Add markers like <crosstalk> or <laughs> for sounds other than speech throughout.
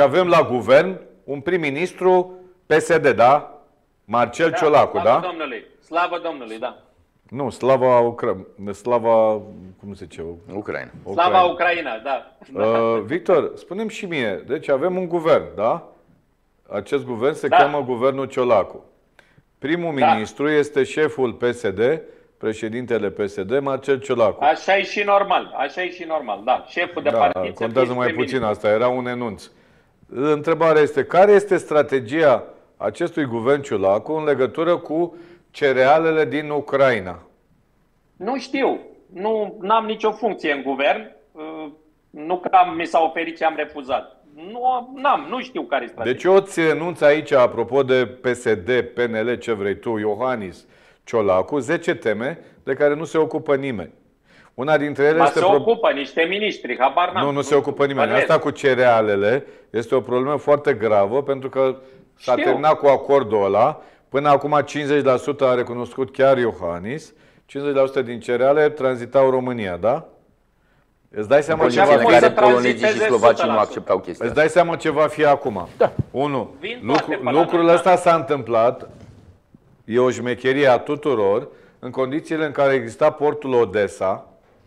Și avem la guvern un prim-ministru PSD, da? Marcel da, Ciolacu, slavă da? Domnului. Slavă Domnului, da. Nu, slava Ucra... slava, cum se zice? Ucraina. Ucraina. Slava Ucraina, da. Uh, Victor, spunem și mie, deci avem un guvern, da? Acest guvern se da. cheamă Guvernul Ciolacu. Primul da. ministru este șeful PSD, președintele PSD, Marcel Ciolacu. Așa e și normal, așa e și normal, da. Șeful de da, partid. contează mai puțin asta, era un enunț. Întrebarea este, care este strategia acestui guvern Ciulacu în legătură cu cerealele din Ucraina? Nu știu. Nu am nicio funcție în guvern. Uh, nu că am, mi s-a oferit ce am refuzat. Nu am, nu știu care este. Deci eu ți enunț aici, apropo de PSD, PNL, ce vrei tu, Iohannis, Ciolacu, 10 teme de care nu se ocupă nimeni. Una dintre ele Ma este se pro- ocupă niște miniștri, habar n-am. Nu, nu se ocupă nimeni. Bănuiesc. Asta cu cerealele este o problemă foarte gravă pentru că s-a Știu. terminat cu acordul ăla. Până acum 50% a recunoscut chiar Iohannis. 50% din cereale tranzitau România, da? Îți dai seama ce va condițiile fi? să polonezii și slovacii nu acceptau chestia Îți dai seama ce va fi acum. Da. Unu, Vin lucru, lucrul ăsta s-a întâmplat, e o șmecherie a tuturor, în condițiile în care exista portul Odessa,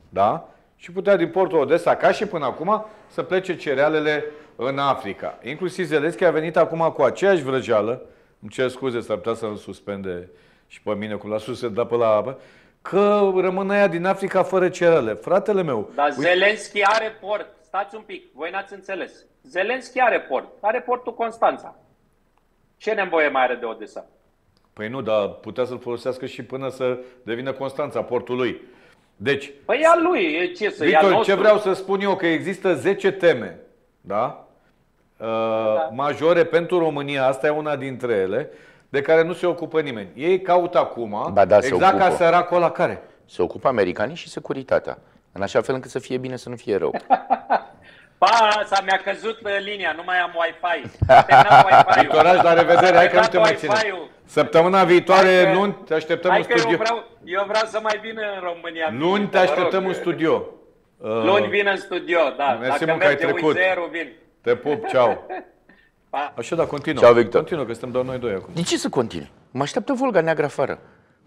da? Și putea din portul Odessa, ca și până acum, să plece cerealele în Africa. Inclusiv Zelenski a venit acum cu aceeași vrăjeală, îmi cer scuze, s-ar putea să îl suspende și pe mine, cum l-a dă pe la apă, că rămâne aia din Africa fără cereale. Fratele meu... Dar uite... Zelenski are port. Stați un pic, voi n-ați înțeles. Zelenski are port. Are portul Constanța. Ce nevoie mai are de Odessa? Păi nu, dar putea să-l folosească și până să devină Constanța portul lui. Deci, păi al lui, ce să Victor, ia ce vreau să spun eu, că există 10 teme, da? Uh, da. majore pentru România, asta e una dintre ele, de care nu se ocupă nimeni. Ei caută acum, ba da, exact ca săracul la care? Se ocupă americanii și securitatea, în așa fel încât să fie bine, să nu fie rău. <laughs> Pa, s-a mi-a căzut uh, linia, nu mai am Wi-Fi. Victoraj, la da revedere, hai că nu te mai ținem. Săptămâna viitoare, că, luni, te așteptăm în studio. Eu vreau, eu vreau să mai vin în România. Luni te așteptăm în studio. Luni vin în studio, da. Mersi Dacă că ai trecut. Zero, vin. Te pup, ceau. <laughs> Pa. Așa, da, continuă. Ceau, Victor. Continuă, că suntem doar noi doi acum. De ce să continui? Mă așteaptă Volga Neagră afară.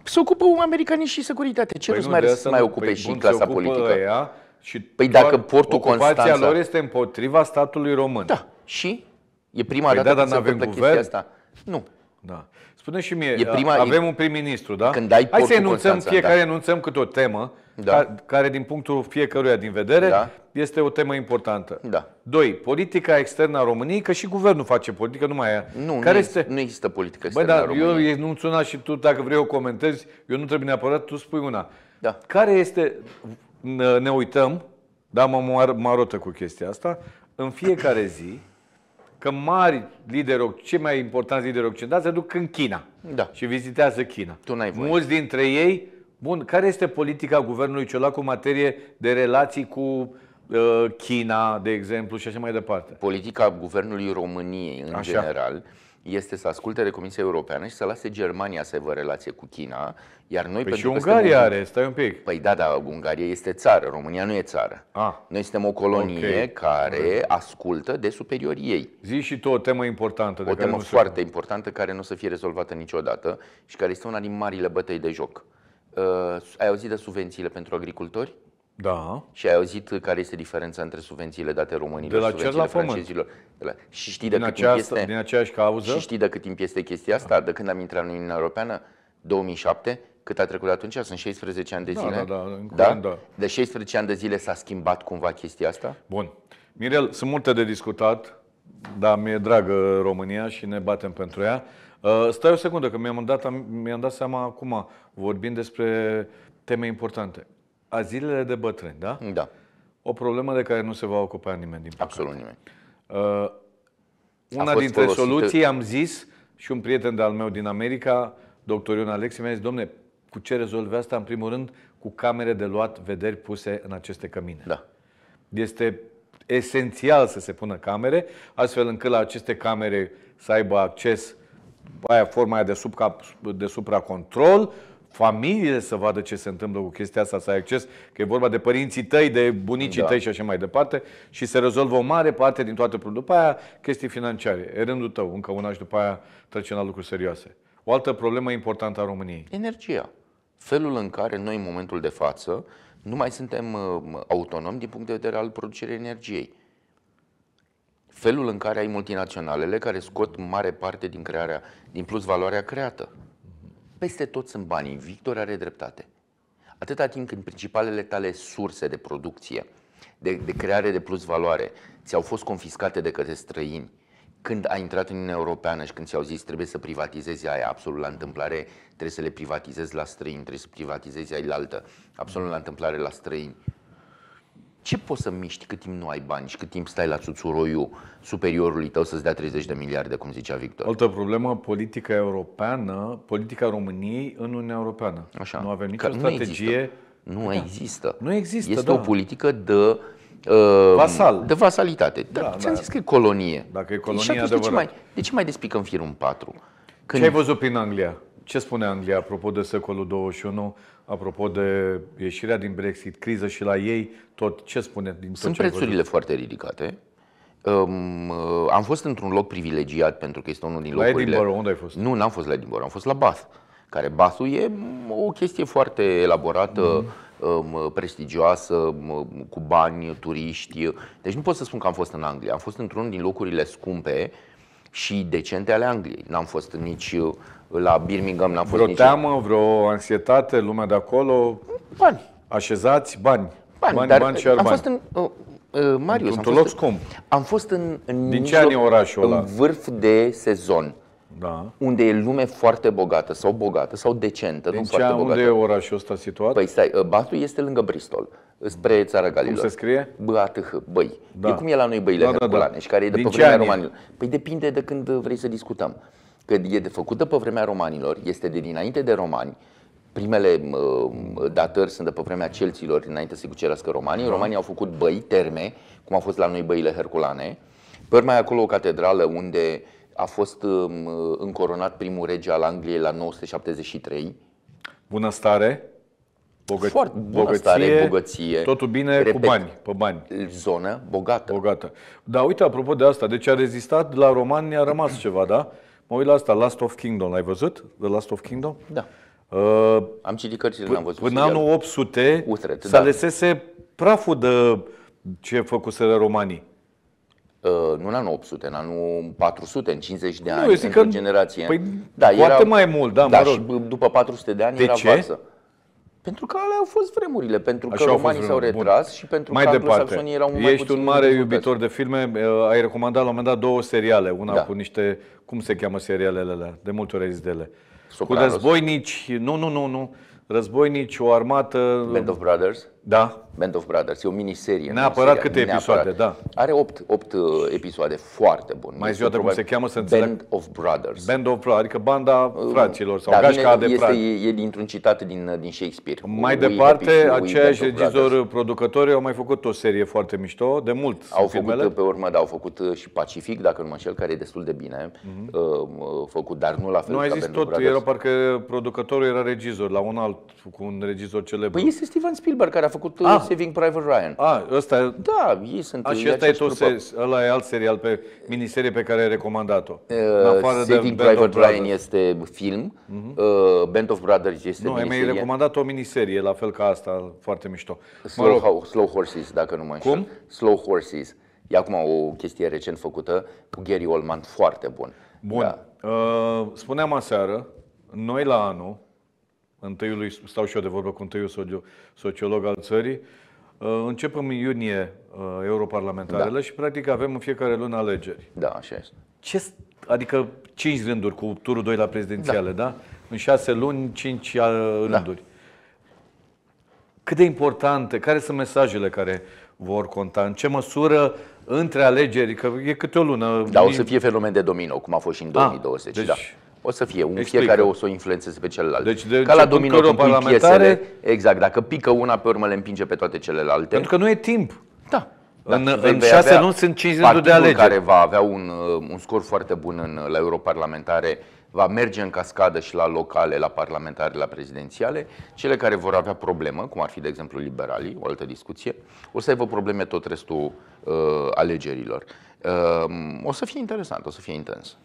Se ocupă american și securitate. Ce păi nu, mai, să mai ocupe păi și clasa politică? Ea și păi dacă portul Constanța... lor este împotriva statului român. Da, și e prima păi dată da, când se întâmplă chestia asta. Nu. Da. Spune și mie, e prima, avem un prim-ministru, da? Când ai Hai să enunțăm, fiecare da. enunțăm câte o temă, da. care, care din punctul fiecăruia din vedere da. este o temă importantă. Da. Doi, politica externă a României, că și guvernul face politică, nu mai e. Nu, care nu, este... nu există politică externă Bă, dar a României. eu enunț una și tu, dacă vrei o comentezi, eu nu trebuie neapărat, tu spui una. Da. Care este, ne uităm, da, mă, mă arotă cu chestia asta, în fiecare zi, că mari lideri, cei mai importanți lideri occidentali se duc în China da. și vizitează China. Tu n-ai voie. Mulți dintre ei, bun, care este politica guvernului Ciolacu cu materie de relații cu uh, China, de exemplu, și așa mai departe? Politica guvernului României, în așa. general, este să asculte de Comisia Europeană și să lase Germania să aibă relație cu China, iar noi păi pentru și că Ungaria suntem... are, stai un pic. Păi da, da, Ungaria este țară, România nu e țară. Ah. Noi suntem o colonie okay. care okay. ascultă de superiorii ei. Zi și tu o temă importantă. De o care temă nu foarte se... importantă care nu o să fie rezolvată niciodată și care este una din marile bătăi de joc. Uh, ai auzit de subvențiile pentru agricultori? Da. Și ai auzit care este diferența între subvențiile date românilor de la și la francezilor. De la... Și știi de din, cât aceasta, timp este... din aceeași cauză? Și știi de cât timp este chestia asta? Da. De când am intrat în Uniunea Europeană? 2007? Cât a trecut atunci? Sunt 16 ani de da, zile? Da, da, da. În da? da. De 16 ani de zile s-a schimbat cumva chestia asta? Bun. Mirel, sunt multe de discutat, dar mi-e dragă România și ne batem pentru ea. Uh, stai o secundă, că mi-am dat, mi-am dat seama acum, vorbind despre teme importante a zilele de bătrâni, da? Da. O problemă de care nu se va ocupa nimeni din păcate. Absolut nimeni. Uh, una dintre folosită... soluții, am zis, și un prieten de-al meu din America, doctor Ion Alexi, mi-a zis, domne, cu ce rezolve asta? În primul rând, cu camere de luat vederi puse în aceste cămine. Da. Este esențial să se pună camere, astfel încât la aceste camere să aibă acces aia forma aia de, sub cap, de supra control, familiile să vadă ce se întâmplă cu chestia asta, să ai acces, că e vorba de părinții tăi, de bunicii da. tăi și așa mai departe, și se rezolvă o mare parte din toate problemele. După aia, chestii financiare. E rândul tău, încă un și după aia trecem la lucruri serioase. O altă problemă importantă a României. Energia. Felul în care noi, în momentul de față, nu mai suntem uh, autonomi din punct de vedere al producerii energiei. Felul în care ai multinaționalele care scot mare parte din crearea, din plus valoarea creată. Peste tot sunt banii. Victor are dreptate. Atâta timp când principalele tale surse de producție, de, de creare de plus valoare, ți-au fost confiscate de către străini, când a intrat în Uniunea Europeană și când ți-au zis trebuie să privatizezi aia absolut la întâmplare, trebuie să le privatizezi la străini, trebuie să privatizezi aia altă, absolut la întâmplare la străini, ce poți să miști cât timp nu ai bani și cât timp stai la țuțuroiu superiorului tău să-ți dea 30 de miliarde, cum zicea Victor? Altă problemă, politica europeană, politica României în Uniunea Europeană. Așa. Nu avem nicio Că strategie. Nu există. Nu da. există. Nu există este da. o politică de Uh, Vasal. De vasalitate. Dar da, ți-am da. zis că e colonie. Dacă e colonie, atunci, de, ce mai, de ce mai despicăm firul în patru? Când... Ce ai văzut prin Anglia? ce spune Anglia apropo de secolul 21, apropo de ieșirea din Brexit, criză și la ei, tot ce spune din tot Sunt ce prețurile foarte ridicate. Um, uh, am fost într-un loc privilegiat pentru că este unul din la locurile... La Edinburgh, unde ai fost? Nu, n-am fost la Edinburgh, am fost la Bath, care Bathul e um, o chestie foarte elaborată, mm-hmm. um, prestigioasă, um, cu bani, turiști. Deci nu pot să spun că am fost în Anglia, am fost într-unul din locurile scumpe și decente ale Angliei. N-am fost nici uh, la Birmingham n-am fost vreo niciodată. teamă, vreo ansietate, lumea de acolo? Bani. Așezați? Bani. Bani, bani, dar bani și am fost în... Uh, uh, Marius, Într-un loc scump. Am fost în, în, Din ce ani orașul ăla? în vârf de sezon. Da. Unde e lume foarte bogată sau bogată sau decentă, Din nu ce foarte unde bogată. Unde e orașul ăsta situat? Păi stai, uh, Batu este lângă Bristol, spre Țara Galilor. Cum se scrie? BATH, băi. Da. E cum e la noi băile da, da, da. care e de Din pe vremea romanilor. Păi depinde de când vrei să discutăm că e de făcută pe vremea romanilor, este de dinainte de romani, primele uh, datări sunt de pe vremea celților înainte să cucerească romanii. Romanii au făcut băi, terme, cum au fost la noi băile herculane. Păr mai acolo o catedrală unde a fost uh, încoronat primul rege al Angliei la 973. Bunăstare, bogă... Foarte bună bogăție, stare, bogăție. Totul bine repet, cu bani, pe bani. Zonă bogată. Bogată. Da, uite, apropo de asta, deci a rezistat la romani, a rămas ceva, da? Mă uit la asta, Last of Kingdom. L-ai văzut? The Last of Kingdom? Da. Uh, am citit cărțile, p- n-am văzut. Până anul 800 Utrecht, s-a da. lăsese praful de ce făcuseră romanii. Uh, nu în anul 800, în anul 400, în 50 de ani, nu, ani, într-o generație. Păi, da, poate era, mai mult, da, da mă rog. și după 400 de ani de era ce? Pentru că alea au fost vremurile, pentru că Așa romanii s-au retras Bun. și pentru mai că anglosaxonii erau mai Ești un mare iubitor de filme, eh, ai recomandat la un moment dat două seriale, una da. cu niște, cum se cheamă serialele alea, de multe ori de ele. Sopranos. Cu războinici, nu, nu, nu, nu, războinici, o armată... Band of Brothers. Da. Band of Brothers. E o miniserie. Neapărat nu, câte neapărat. episoade, da. Are 8, opt uh, episoade foarte bune. Mai ziua o cum se cheamă să înțeleg. Band of Brothers. Band of Brothers, adică banda uh, fraților sau da, gașca de este, frați. E dintr-un citat din, uh, din Shakespeare. Mai Ui departe, happy, regizori producători au mai făcut o serie foarte mișto, de mult. Au făcut filmele. pe urmă, da, au făcut și Pacific, dacă nu mă înșel, care e destul de bine mm-hmm. făcut, dar nu la fel nu ca ai zis Band tot, era parcă producătorul era regizor, la un alt, cu un regizor celebru. Păi este Steven Spielberg care a făcut uh, ah. Saving Private Ryan. Ah, ăsta e... Da, ei sunt... A, și uh, ăsta e tot, ăla e alt serial pe miniserie pe care ai recomandat-o. Uh, Saving de Private Ryan este film, uh-huh. uh, Band of Brothers este Nu, miniserie. mai ai recomandat o miniserie, la fel ca asta, foarte mișto. Slow, mă rog. Slow Horses, dacă nu mă înșel. Cum? Slow Horses. E acum o chestie recent făcută cu Gary Oldman, foarte bun. Bun. Da. Uh, spuneam aseară, noi la anul, întâiului, stau și eu de vorbă cu întâiul sociolog al țării, uh, Începem în iunie uh, europarlamentarele da. și practic avem în fiecare lună alegeri. Da, așa este. Ce, adică cinci rânduri cu turul 2 la prezidențiale, da? da? În șase luni cinci uh, rânduri. Da. Cât de importante, care sunt mesajele care vor conta? În ce măsură între alegeri, că e câte o lună... Da, o să fie fenomen de domino, cum a fost și în 2020. Ah, a, deci, da. O să fie, un Explică. fiecare o să o influențeze pe celălalt. Deci de Ca la domino parlamentare, exact, dacă pică una pe urmă le împinge pe toate celelalte. Pentru că nu e timp. Da. În, da, în șase nu sunt cinci zile de alegeri. care va avea un, uh, un scor foarte bun în, uh, la europarlamentare va merge în cascadă și la locale, la parlamentare, la prezidențiale. Cele care vor avea problemă, cum ar fi, de exemplu, liberalii, o altă discuție, o să aibă probleme tot restul uh, alegerilor. Uh, o să fie interesant, o să fie intens.